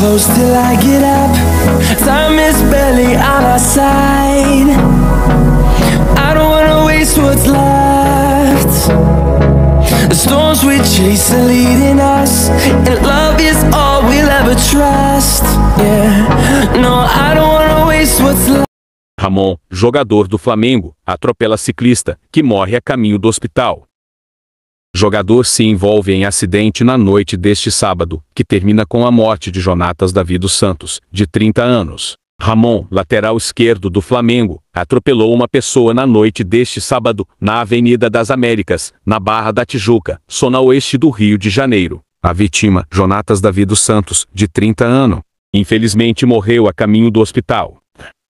close till I get up Time is barely on our side I don't wanna waste what's left The storms we chase are leading us And love is all we'll ever trust Yeah, no, I don't wanna waste what's left Ramon, jogador do Flamengo, atropela ciclista, que morre a caminho do hospital. Jogador se envolve em acidente na noite deste sábado, que termina com a morte de Jonatas Davi dos Santos, de 30 anos. Ramon, lateral esquerdo do Flamengo, atropelou uma pessoa na noite deste sábado, na Avenida das Américas, na Barra da Tijuca, zona oeste do Rio de Janeiro. A vítima, Jonatas Davi dos Santos, de 30 anos, infelizmente morreu a caminho do hospital.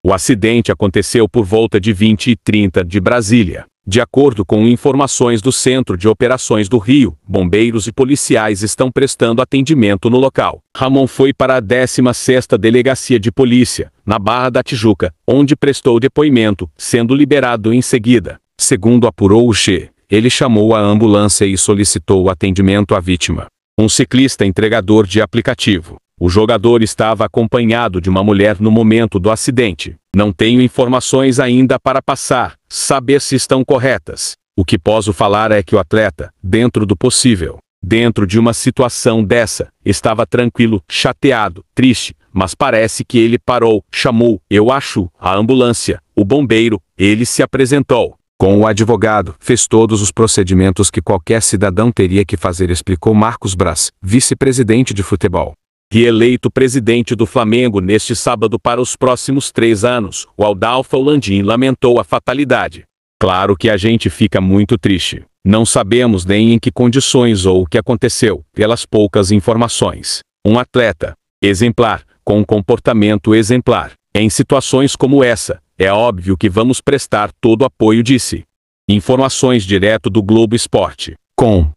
O acidente aconteceu por volta de 20 e 30 de Brasília. De acordo com informações do Centro de Operações do Rio, bombeiros e policiais estão prestando atendimento no local. Ramon foi para a 16ª Delegacia de Polícia, na Barra da Tijuca, onde prestou depoimento, sendo liberado em seguida. Segundo apurou o Che, ele chamou a ambulância e solicitou atendimento à vítima. Um ciclista entregador de aplicativo. O jogador estava acompanhado de uma mulher no momento do acidente. Não tenho informações ainda para passar, saber se estão corretas. O que posso falar é que o atleta, dentro do possível, dentro de uma situação dessa, estava tranquilo, chateado, triste, mas parece que ele parou, chamou, eu acho, a ambulância, o bombeiro, ele se apresentou. Com o advogado, fez todos os procedimentos que qualquer cidadão teria que fazer, explicou Marcos Braz, vice-presidente de futebol. Reeleito presidente do Flamengo neste sábado para os próximos três anos, o Aldalfa Landim lamentou a fatalidade. Claro que a gente fica muito triste. Não sabemos nem em que condições ou o que aconteceu, pelas poucas informações. Um atleta exemplar, com um comportamento exemplar. Em situações como essa, é óbvio que vamos prestar todo apoio, disse. Informações direto do Globo Esporte. Com.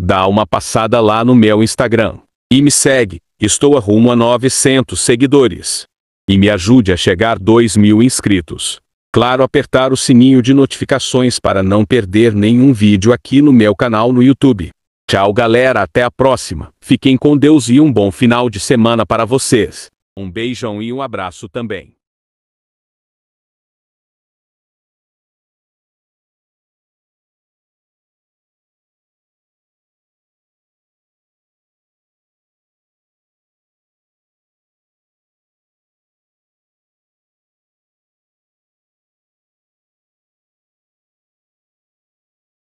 Dá uma passada lá no meu Instagram. E me segue, Estou a rumo a 900 seguidores. E me ajude a chegar 2 mil inscritos. Claro, apertar o sininho de notificações para não perder nenhum vídeo aqui no meu canal no YouTube. Tchau galera, até a próxima. Fiquem com Deus e um bom final de semana para vocês. Um beijão e um abraço também.